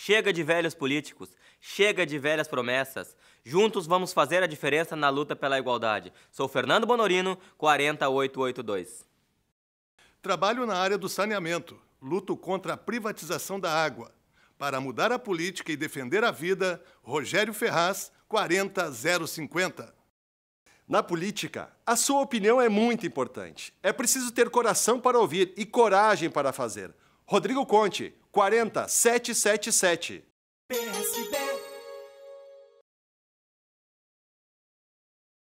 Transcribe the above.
Chega de velhos políticos, chega de velhas promessas. Juntos vamos fazer a diferença na luta pela igualdade. Sou Fernando Bonorino, 40882. Trabalho na área do saneamento, luto contra a privatização da água. Para mudar a política e defender a vida, Rogério Ferraz, 40050. Na política, a sua opinião é muito importante. É preciso ter coração para ouvir e coragem para fazer. Rodrigo Conte, 40777. PSB.